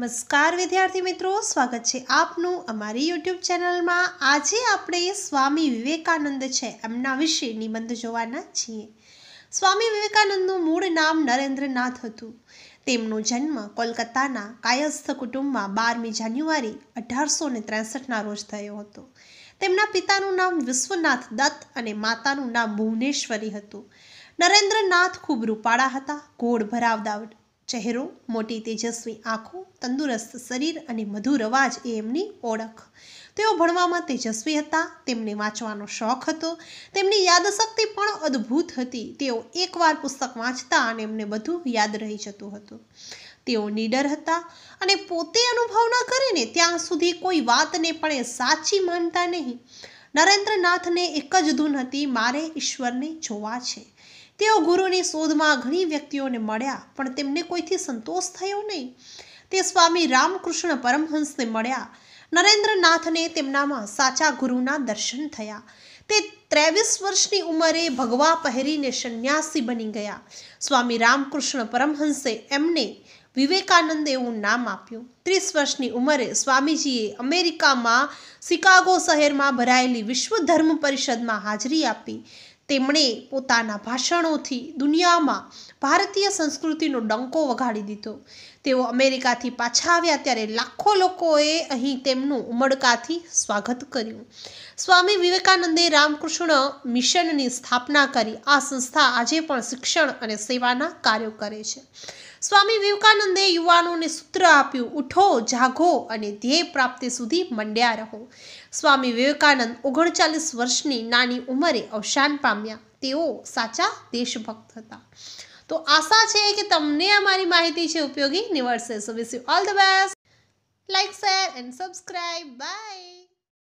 નમસ્કાર વિદ્યાર્થી મિત્રો સ્વાગત છે આપનું અમારી યુટ્યુબ ચેનલમાં આજે આપણે સ્વામી વિવેકાનંદ છે એમના વિશે નિબંધ જોવાના છીએ સ્વામી વિવેકાનંદનું મૂળ નામ નરેન્દ્રનાથ હતું તેમનો જન્મ કોલકાતાના કાયસ્થ કુટુંબમાં બારમી જાન્યુઆરી અઢારસો ને ત્રેસઠના રોજ થયો હતો તેમના પિતાનું નામ વિશ્વનાથ દત્ત અને માતાનું નામ ભુવનેશ્વરી હતું નરેન્દ્રનાથ ખૂબ રૂપાળા હતા ઘોડ ભરાવદાર ચહેરો મોટી તેજસ્વી આંખો તંદુરસ્ત શરીર અને મધુર અવાજ એ એમની ઓળખ તેઓ ભણવામાં તેજસ્વી હતા તેમને વાંચવાનો શોખ હતો તેમની યાદશક્તિ પણ અદ્ભુત હતી તેઓ એકવાર પુસ્તક વાંચતા અને એમને બધું યાદ રહી જતું હતું તેઓ નીડર હતા અને પોતે અનુભવ ન કરે ત્યાં સુધી કોઈ વાતને પણ એ સાચી માનતા નહીં નરેન્દ્રનાથને એક જ ધૂન હતી મારે ઈશ્વરને જોવા છે તેઓ ગુરુની શોધમાં ઘણી વ્યક્તિઓને મળ્યા પણ તેમને કોઈથી સંતોષ થયો નહીં તે સ્વામી રામકૃષ્ણ પરમહંસને મળ્યા નરેન્દ્રનાથને તેમનામાં સાચા ગુરુના દર્શન થયા તે ત્રેવીસ વર્ષની ઉંમરે ભગવા પહેરીને સંન્યાસી બની ગયા સ્વામી રામકૃષ્ણ પરમહંસે એમને વિવેકાનંદે એવું નામ આપ્યું ત્રીસ વર્ષની ઉંમરે સ્વામીજીએ અમેરિકામાં શિકાગો શહેરમાં ભરાયેલી વિશ્વ ધર્મ પરિષદમાં હાજરી આપી તેમણે પોતાના ભાષણોથી દુનિયામાં ભારતીય સંસ્કૃતિનો ડંકો વગાડી દીધો તેઓ અમેરિકાથી પાછા આવ્યા ત્યારે લાખો લોકોએ અહીં તેમનું ઉમળકાથી સ્વાગત કર્યું સ્વામી વિવેકાનંદે રામકૃષ્ણ મિશનની સ્થાપના કરી આ સંસ્થા આજે પણ શિક્ષણ અને સેવાના કાર્યો કરે છે સ્વામી વિવેકાનંદે યુવાનોને સૂત્ર આપ્યું ઉઠો જાગો અને ધ્યેય પ્રાપ્તિ સુધી મંડ્યા રહો સ્વામી વિવેકાનંદ ઓગણચાલીસ વર્ષની નાની ઉંમરે અવસાન પામ્યા તેઓ સાચા દેશભક્ત હતા તો આશા છે કે તમને અમારી માહિતી છે ઉપયોગી નિવડશે so wish you all the best like share and subscribe by